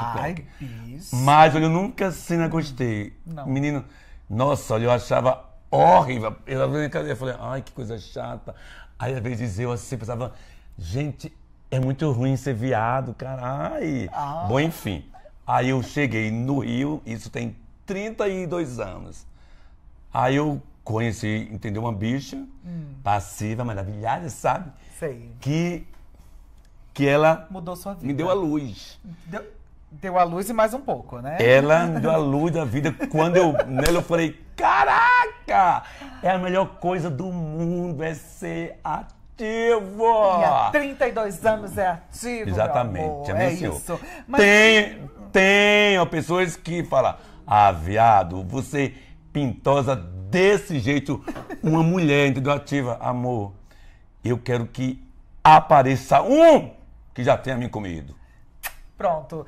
TikTok. Mas olha, eu nunca assim gostei. Não. Menino, nossa, olha, eu achava horrível. Eu, eu falei, ai, que coisa chata. Aí às vezes eu assim pensava, gente, é muito ruim ser viado, carai. Ah. Bom, enfim. Aí eu cheguei no Rio, isso tem 32 anos. Aí eu conheci, entendeu? Uma bicha hum. passiva, maravilhada, sabe? Sei. Que, que ela. Mudou sua vida. Me deu a luz. Deu deu a luz e mais um pouco, né? Ela deu a luz da vida. Quando eu nela, eu falei, caraca! É a melhor coisa do mundo, é ser ativo. E há 32 anos é ativo. Exatamente, é, é isso. Mas... Tem, tem ó, pessoas que falam: ah, viado, você pintosa desse jeito, uma mulher, entendeu? Ativa. Amor, eu quero que apareça um que já tenha me comido. Pronto.